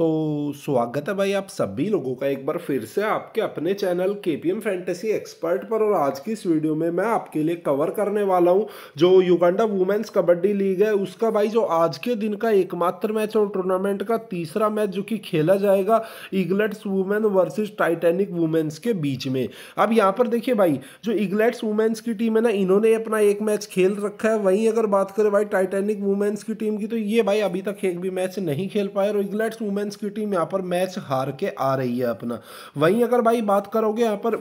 तो स्वागत है भाई आप सभी लोगों का एक बार फिर से आपके अपने चैनल के पी एम फैंटेसी एक्सपर्ट पर और आज की इस वीडियो में मैं आपके लिए कवर करने वाला हूं जो युगांडा वुमेन्स कबड्डी लीग है उसका भाई जो आज के दिन का एकमात्र मैच और टूर्नामेंट का तीसरा मैच जो कि खेला जाएगा Eaglets women versus Titanic women's के बीच में अब यहाँ पर देखिए भाई जो इगलेट्स वुमेन्स की टीम है ना इन्होंने अपना एक मैच खेल रखा है वहीं अगर बात करें भाई टाइटेनिक वुमेन्स की टीम की तो ये भाई अभी तक एक भी मैच नहीं खेल पाए और इगलेट्स वुमेन्स की टीम यहाँ पर मैच हार के आ रही है अपना वहीं अगर भाई बात करोगे यहाँ पर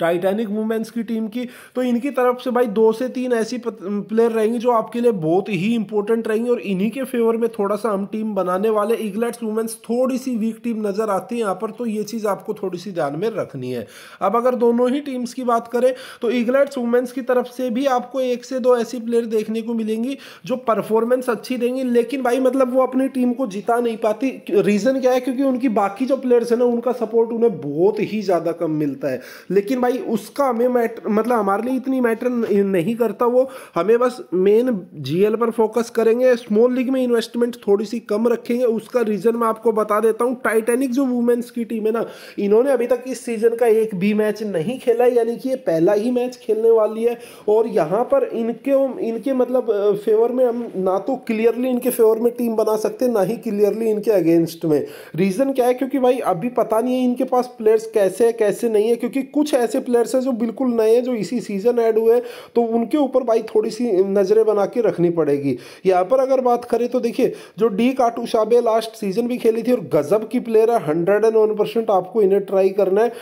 टाइटैनिक वुमेंस की टीम की तो इनकी तरफ से भाई दो से तीन ऐसी प्लेयर रहेंगी जो आपके लिए बहुत ही इंपॉर्टेंट रहेंगी और इन्हीं के फेवर में थोड़ा सा हम टीम बनाने वाले इग्लैट्स वुमेंस थोड़ी सी वीक टीम नज़र आती है यहाँ पर तो ये चीज़ आपको थोड़ी सी ध्यान में रखनी है अब अगर दोनों ही टीम्स की बात करें तो इग्लैट्स वुमेंस की तरफ से भी आपको एक से दो ऐसी प्लेयर देखने को मिलेंगी जो परफॉर्मेंस अच्छी देंगी लेकिन भाई मतलब वो अपनी टीम को जिता नहीं पाती रीज़न क्या है क्योंकि उनकी बाकी जो प्लेयर्स हैं ना उनका सपोर्ट उन्हें बहुत ही ज़्यादा कम मिलता है लेकिन लेकिन भाई उसका हमें मैटर मतलब हमारे लिए इतनी मैटर नहीं करता वो हमें बस मेन जीएल पर फोकस करेंगे स्मॉल लीग में इन्वेस्टमेंट थोड़ी सी कम रखेंगे उसका रीज़न मैं आपको बता देता हूँ टाइटेनिक जो वुमेन्स की टीम है ना इन्होंने अभी तक इस सीज़न का एक भी मैच नहीं खेला यानी कि ये पहला ही मैच खेलने वाली है और यहाँ पर इनके इनके मतलब फेवर में हम ना तो क्लियरली इनके फेवर में टीम बना सकते ना ही क्लियरली इनके अगेंस्ट में रीज़न क्या है क्योंकि भाई अभी पता नहीं है इनके पास प्लेयर्स कैसे है कैसे नहीं है क्योंकि कुछ ऐसे प्लेयर्स हैं जो बिल्कुल नए हैं जो इसी सीज़न ऐड हुए हैं तो उनके ऊपर भाई थोड़ी सी नज़रें बना के रखनी पड़ेगी यहाँ पर अगर बात करें तो देखिए जो डी काटू शाबे लास्ट सीज़न भी खेली थी और गज़ब की प्लेयर है हंड्रेड एंड वन परसेंट आपको इन्हें ट्राई करना है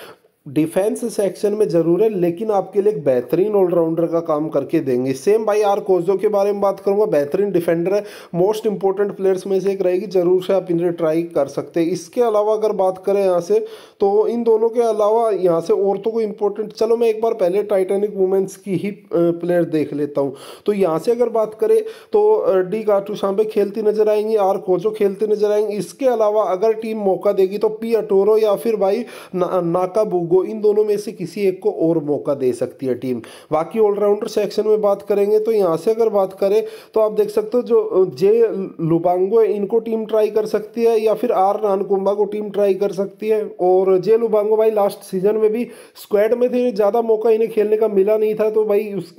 डिफेंस सेक्शन में ज़रूर है लेकिन आपके लिए एक बेहतरीन ऑलराउंडर का काम करके देंगे सेम भाई आर कोजो के बारे में बात करूंगा बेहतरीन डिफेंडर है मोस्ट इंपॉर्टेंट प्लेयर्स में से एक रहेगी ज़रूर से आप इन्हें ट्राई कर सकते हैं इसके अलावा अगर बात करें यहाँ से तो इन दोनों के अलावा यहाँ से और तो कोई इंपॉर्टेंट चलो मैं एक बार पहले टाइटेनिक वुमेंस की ही प्लेयर देख लेता हूँ तो यहाँ से अगर बात करें तो डी काटू शाम्बे खेलती नजर आएंगी आर कोजो खेलती नजर आएंगी इसके अलावा अगर टीम मौका देगी तो पी अटोरो या फिर भाई नाका नाकाबू गो इन दोनों में से किसी एक को और मौका दे सकती है टीम बाकी ऑलराउंडर सेक्शन में बात करेंगे तो यहाँ से अगर बात करें तो आप देख सकते हो जो जे लुबांगो है इनको टीम ट्राई कर सकती है या फिर आर नानकुंबा को टीम ट्राई कर सकती है और जे लुबांगो भाई लास्ट सीजन में भी स्क्वाड में थे ज़्यादा मौका इन्हें खेलने का मिला नहीं था तो भाई उस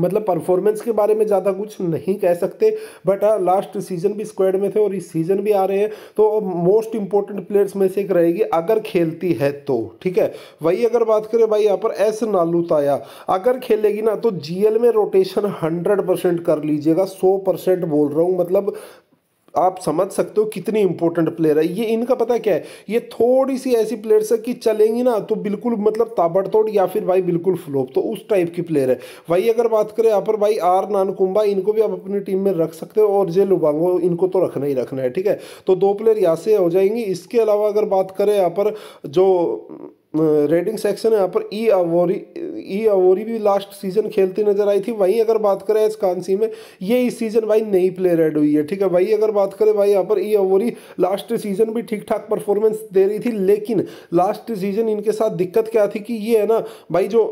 मतलब परफॉर्मेंस के बारे में ज़्यादा कुछ नहीं कह सकते बट लास्ट सीजन भी स्क्वाड में थे और इस सीजन भी आ रहे हैं तो मोस्ट इंपॉर्टेंट प्लेयर्स में से एक रहेगी अगर खेलती है तो ठीक है वही अगर बात करें भाई यहाँ पर एस नालू ताया अगर खेलेगी ना तो जीएल में रोटेशन हंड्रेड परसेंट कर लीजिएगा सौ परसेंट बोल रहा हूँ मतलब आप समझ सकते हो कितनी इंपॉर्टेंट प्लेयर है ये इनका पता क्या है ये थोड़ी सी ऐसी प्लेयर्स है कि चलेंगी ना तो बिल्कुल मतलब ताबड़तोड़ या फिर भाई बिल्कुल फ्लोप तो उस टाइप की प्लेयर है वही अगर बात करें यहाँ पर भाई आर नानकुम्बा इनको भी आप अपनी टीम में रख सकते हो और जे लुबांगो इनको तो रखना ही रखना है ठीक है तो दो प्लेयर यहाँ से हो जाएंगी इसके अलावा अगर बात करें यहाँ पर जो रेडिंग सेक्शन है यहाँ पर ई e अवोरी ई e अवोरी भी लास्ट सीजन खेलती नजर आई थी वहीं अगर बात करें एस कांसी में ये इस सीजन भाई नई प्लेयर एड हुई है ठीक है वहीं अगर बात करें भाई यहाँ पर ई e अवोरी लास्ट सीजन भी ठीक ठाक परफॉर्मेंस दे रही थी लेकिन लास्ट सीजन इनके साथ दिक्कत क्या थी कि ये है ना भाई जो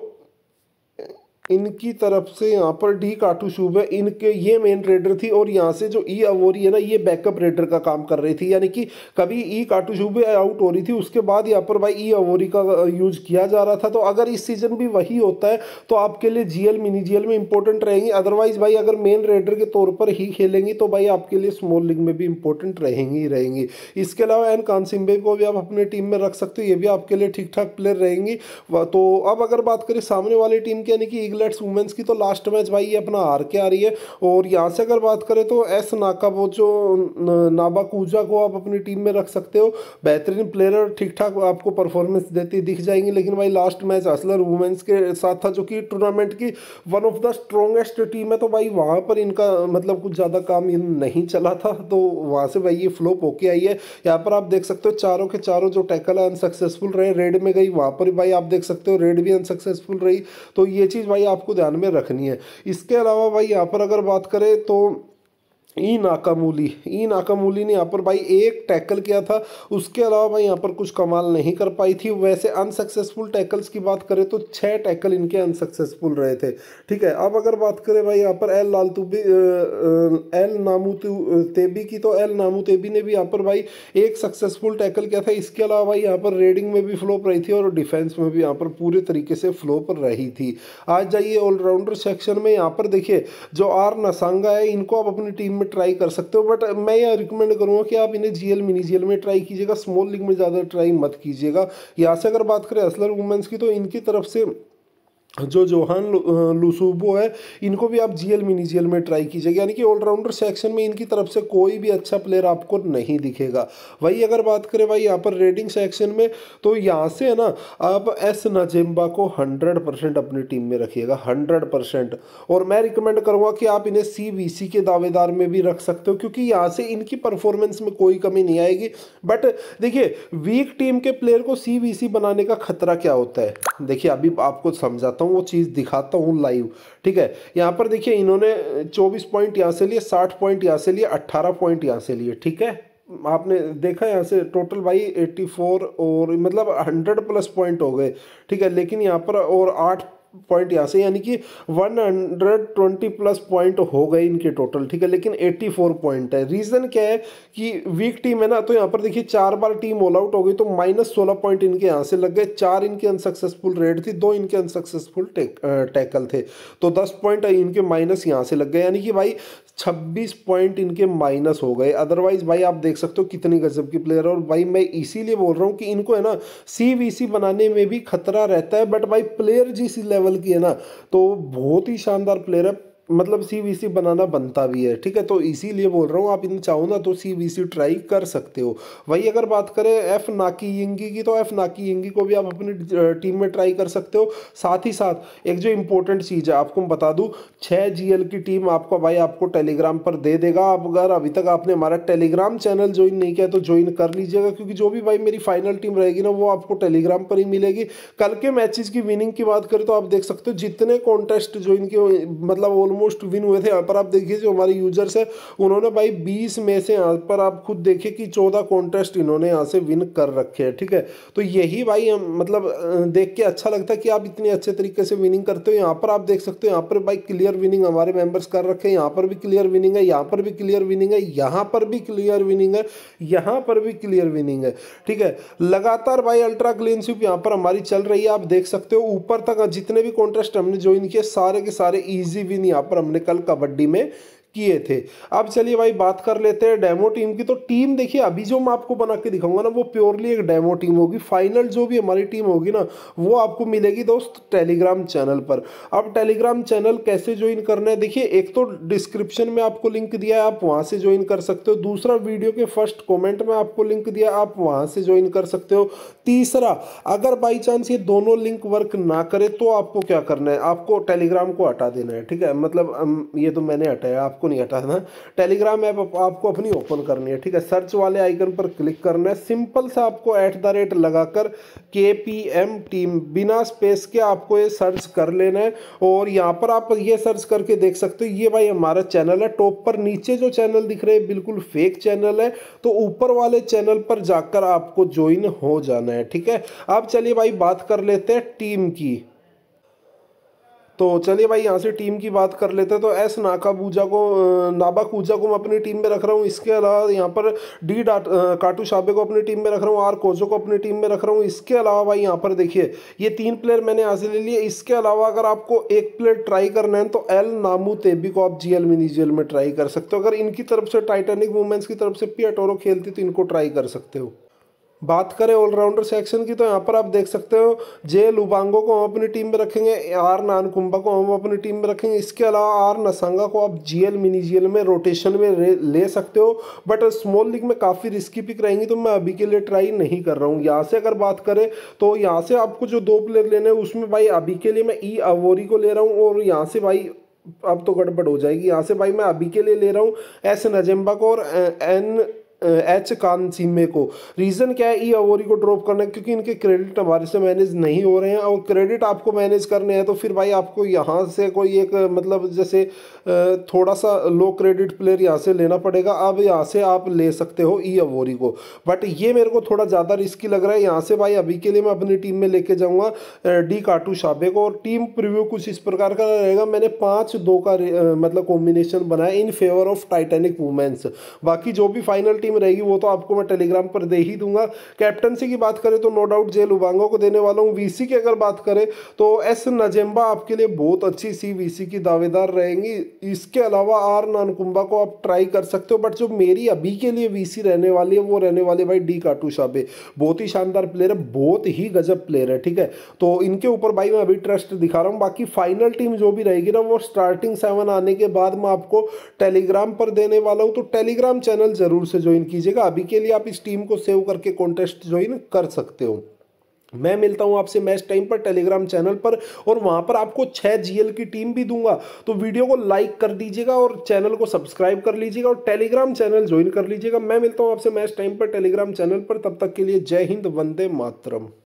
इनकी तरफ से यहाँ पर डी काटू शुभ है इनके ये मेन रेडर थी और यहाँ से जो ई e अवोरी है ना ये बैकअप रेडर का काम कर रही थी यानी कि कभी ई e काटू शुभ आउट हो रही थी उसके बाद यहाँ पर भाई ई e अवोरी का यूज किया जा रहा था तो अगर इस सीजन भी वही होता है तो आपके लिए जीएल मिनी जीएल में इंपॉर्टेंट रहेंगी अदरवाइज भाई अगर मेन रेडर के तौर पर ही खेलेंगी तो भाई आपके लिए स्मॉल लीग में भी इंपॉर्टेंट रहेंगी ही रहेंगी इसके अलावा एन कानसिम्बे को भी आप अपने टीम में रख सकते हो ये भी आपके लिए ठीक ठाक प्लेयर रहेंगी तो अब अगर बात करें सामने वाली टीम की यानी कि ईगलेट्स वुमेंस की तो लास्ट मैच भाई ये अपना हार के आ रही है और यहाँ से अगर बात करें तो एस नाका वो जो नाबा कूजा को आप अपनी टीम में रख सकते हो बेहतरीन प्लेयर ठीक ठाक आपको परफॉर्मेंस देती दिख जाएंगी लेकिन भाई लास्ट मैच असलर वुमेंस के साथ था जो कि टूर्नामेंट की one of the strongest team है तो भाई वहाँ पर इनका मतलब कुछ ज़्यादा काम नहीं चला था तो वहाँ से भाई ये फ्लोप होके आई है यहाँ पर आप देख सकते हो चारों के चारों जो टैकल है अनसक्सेसफुल रहे रेड में गई वहाँ पर भाई आप देख सकते हो रेड भी अनसक्सेसफुल रही तो ये चीज़ भाई आपको ध्यान में रखनी है इसके अलावा भाई यहाँ पर अगर बात करें तो ई नाकामूली ई नाकामूली ने यहाँ पर भाई एक टैकल किया था उसके अलावा भाई यहाँ पर कुछ कमाल नहीं कर पाई थी वैसे अनसक्सेसफुल टैकल्स की बात करें तो छः टैकल इनके अनसक्सेसफुल रहे थे ठीक है अब अगर बात करें भाई यहाँ पर एल लालतूबी एल नामू तेबी की तो एल नामू तेबी ने भी यहाँ पर भाई एक सक्सेसफुल टैकल किया था इसके अलावा भाई यहाँ पर रेडिंग में भी फ्लोप रही थी और डिफेंस में भी यहाँ पर पूरे तरीके से फ्लोप रही थी आज जाइए ऑलराउंडर सेक्शन में यहाँ पर देखिए जो आर नसांगा है इनको आप अपनी टीम में में ट्राई कर सकते हो बट मैं यहाँ रिकमेंड करूँगा कि आप इन्हें एल मिनी एल में ट्राई कीजिएगा स्मॉल लीग में ज़्यादा ट्राई मत कीजिएगा यहाँ से अगर बात करें असलर वुमेंस की तो इनकी तरफ से जो जोहान लुसुबो है इनको भी आप जीएल मिनी जीएल में ट्राई कीजिएगा यानी कि ऑलराउंडर सेक्शन में इनकी तरफ से कोई भी अच्छा प्लेयर आपको नहीं दिखेगा वही अगर बात करें भाई यहाँ पर रेडिंग सेक्शन में तो यहाँ से है ना आप एस नजेम्बा को हंड्रेड परसेंट अपनी टीम में रखिएगा हंड्रेड परसेंट और मैं रिकमेंड करूँगा कि आप इन्हें सी वी सी के दावेदार में भी रख सकते हो क्योंकि यहाँ से इनकी परफॉर्मेंस में कोई कमी नहीं आएगी बट देखिए वीक टीम के प्लेयर को सी वी सी बनाने का खतरा क्या होता है देखिए अभी आपको समझाता दिखाता हूँ वो चीज़ दिखाता हूँ लाइव ठीक है यहाँ पर देखिए इन्होंने चौबीस पॉइंट यहाँ से लिए साठ पॉइंट यहाँ से लिए अट्ठारह पॉइंट यहाँ से लिए ठीक है आपने देखा यहाँ से टोटल भाई 84 और मतलब 100 प्लस पॉइंट हो गए ठीक है लेकिन यहाँ पर और आठ पॉइंट यहाँ से यानी कि 120 प्लस पॉइंट हो गए इनके टोटल ठीक है लेकिन 84 पॉइंट है रीज़न क्या है कि वीक टीम है ना तो यहाँ पर देखिए चार बार टीम ऑल आउट हो गई तो माइनस सोलह पॉइंट इनके यहाँ से लग गए चार इनके अनसक्सेसफुल रेड थी दो इनके अनसक्सेसफुल टैकल थे तो दस पॉइंट इनके माइनस यहाँ से लग गए यानी कि भाई छब्बीस पॉइंट इनके माइनस हो गए अदरवाइज भाई आप देख सकते हो कितनी गजब की प्लेयर और भाई मैं इसीलिए बोल रहा हूँ कि इनको है ना सी बनाने में भी खतरा रहता है बट भाई प्लेयर जिस लेवल लेवल की है ना तो बहुत ही शानदार प्लेयर है मतलब सी वी सी बनाना बनता भी है ठीक है तो इसीलिए बोल रहा हूँ आप इन चाहो ना तो सी वी सी ट्राई कर सकते हो वही अगर बात करें एफ नाकी यंगी की तो एफ नाकी यंगी को भी आप अपनी टीम में ट्राई कर सकते हो साथ ही साथ एक जो इम्पोर्टेंट चीज़ है आपको बता दूँ छः जी एल की टीम आपका भाई आपको टेलीग्राम पर दे देगा आप अगर अभी तक आपने हमारा टेलीग्राम चैनल ज्वाइन नहीं किया तो ज्वाइन कर लीजिएगा क्योंकि जो भी भाई मेरी फाइनल टीम रहेगी ना वो आपको टेलीग्राम पर ही मिलेगी कल के मैचेज की विनिंग की बात करें तो आप देख सकते हो जितने कॉन्टेस्ट ज्वाइन किए मतलब ऑल ऑलमोस्ट विन हुए थे यहाँ पर आप देखिए जो हमारे यूजर्स है उन्होंने भाई बीस में से यहाँ पर आप खुद देखिए कि चौदह कॉन्टेस्ट इन्होंने यहाँ से विन कर रखे हैं ठीक है तो यही भाई मतलब देख के अच्छा लगता है कि आप इतने अच्छे तरीके से विनिंग करते हो यहाँ पर आप देख सकते हो यहाँ पर भाई क्लियर विनिंग हमारे मेंबर्स कर रखे हैं यहाँ पर भी क्लियर विनिंग है यहाँ पर भी क्लियर विनिंग है यहाँ पर भी क्लियर विनिंग है यहाँ पर भी क्लियर विनिंग है ठीक है लगातार भाई अल्ट्रा क्लीनशिप यहाँ पर हमारी चल रही है आप देख सकते हो ऊपर तक जितने भी कॉन्ट्रेस्ट हमने ज्वाइन किए सारे के सारे ईजी विन यहाँ पर हमने कल कबड्डी में किए थे अब चलिए भाई बात कर लेते हैं डेमो टीम की तो टीम देखिए अभी जो मैं आपको बना के दिखाऊंगा ना वो प्योरली एक डेमो टीम होगी फाइनल जो भी हमारी टीम होगी ना वो आपको मिलेगी दोस्त टेलीग्राम चैनल पर अब टेलीग्राम चैनल कैसे ज्वाइन करना है देखिए एक तो डिस्क्रिप्शन में आपको लिंक दिया है आप वहाँ से ज्वाइन कर सकते हो दूसरा वीडियो के फर्स्ट कॉमेंट में आपको लिंक दिया आप वहाँ से ज्वाइन कर सकते हो तीसरा अगर बाई चांस ये दोनों लिंक वर्क ना करे तो आपको क्या करना है आपको टेलीग्राम को हटा देना है ठीक है मतलब ये तो मैंने हटाया आपको आपको नहीं हटाना टेलीग्राम ऐप आप, आपको अपनी ओपन करनी है ठीक है सर्च वाले आइकन पर क्लिक करना है सिंपल सा आपको ऐट द रेट लगा कर के पी एम टीम बिना स्पेस के आपको ये सर्च कर लेना है और यहाँ पर आप ये सर्च करके देख सकते हो ये भाई हमारा चैनल है टॉप पर नीचे जो चैनल दिख रहे हैं बिल्कुल फेक चैनल है तो ऊपर वाले चैनल पर जाकर आपको ज्वाइन हो जाना है ठीक है अब चलिए भाई बात कर लेते हैं टीम की तो चलिए भाई यहाँ से टीम की बात कर लेते हैं तो एस नाकाबूजा को नाबाकूजा को मैं अपनी टीम में रख रहा हूँ इसके अलावा यहाँ पर डी डाट काटू शाबे को अपनी टीम में रख रहा हूँ आर कोजो को अपनी टीम में रख रहा हूँ इसके अलावा भाई यहाँ पर देखिए ये तीन प्लेयर मैंने यहाँ से ले लिए इसके अलावा अगर आपको एक प्लेयर ट्राई करना है तो एल नामू तेबी को आप जी एल मिनी एल में ट्राई कर सकते हो अगर इनकी तरफ से टाइटेनिक वूमेंस की तरफ से पी अटोरो खेलती तो इनको ट्राई कर सकते हो बात करें ऑलराउंडर सेक्शन की तो यहाँ पर आप देख सकते हो जे लुबांगो को हम अपनी टीम में रखेंगे आर नानकुंबा को हम अपनी टीम में रखेंगे इसके अलावा आर नसांगा को आप जीएल मिनी जीएल में रोटेशन में ले सकते हो बट स्मॉल लीग में काफ़ी रिस्की पिक रहेंगी तो मैं अभी के लिए ट्राई नहीं कर रहा हूँ यहाँ से अगर बात करें तो यहाँ से आपको जो दो प्लेयर लेने हैं उसमें भाई अभी के लिए मैं ई e अवोरी को ले रहा हूँ और यहाँ से भाई अब तो गड़बड़ हो जाएगी यहाँ से भाई मैं अभी के लिए ले रहा हूँ एस नजेम्बा को और एन एच सीमे को रीज़न क्या है ई e अवोरी को ड्रॉप करना क्योंकि इनके क्रेडिट हमारे से मैनेज नहीं हो रहे हैं और क्रेडिट आपको मैनेज करने हैं तो फिर भाई आपको यहाँ से कोई एक मतलब जैसे थोड़ा सा लो क्रेडिट प्लेयर यहाँ से लेना पड़ेगा अब यहाँ से आप ले सकते हो ई e अवोरी को बट ये मेरे को थोड़ा ज़्यादा रिस्की लग रहा है यहाँ से भाई अभी के लिए मैं अपनी टीम में लेके जाऊँगा डी काटू शाबे को और टीम प्रिव्यू कुछ इस प्रकार का रहेगा मैंने पाँच दो का मतलब कॉम्बिनेशन बनाया in favour of Titanic women's बाकी जो भी फाइनल टीम रहेगी वो तो आपको मैं टेलीग्राम पर दे ही दूंगा कैप्टनसी की बात करें तो नो डाउट जे लुबांगो को देने वाला हूँ वीसी की अगर बात करें तो एस नजेम्बा आपके लिए बहुत अच्छी सी वीसी की दावेदार रहेंगी इसके अलावा आर नानकुम्बा को आप ट्राई कर सकते हो बट जो मेरी अभी के लिए वीसी रहने वाली है वो रहने वाले भाई डी काटू शाबे बहुत ही शानदार प्लेयर है बहुत ही गजब प्लेयर है ठीक है तो इनके ऊपर भाई मैं अभी ट्रस्ट दिखा रहा हूँ बाकी फाइनल टीम जो भी रहेगी ना वो स्टार्टिंग सेवन आने के बाद मैं आपको टेलीग्राम पर देने वाला हूँ तो टेलीग्राम चैनल जरूर से जो ज्वाइन कीजिएगा अभी के लिए आप इस टीम को सेव करके कॉन्टेस्ट ज्वाइन कर सकते हो मैं मिलता हूं आपसे मैच टाइम पर टेलीग्राम चैनल पर और वहां पर आपको छह जीएल की टीम भी दूंगा तो वीडियो को लाइक कर दीजिएगा और चैनल को सब्सक्राइब कर लीजिएगा और टेलीग्राम चैनल ज्वाइन कर लीजिएगा मैं मिलता हूं आपसे मैच टाइम पर टेलीग्राम चैनल पर तब तक के लिए जय हिंद वंदे मातरम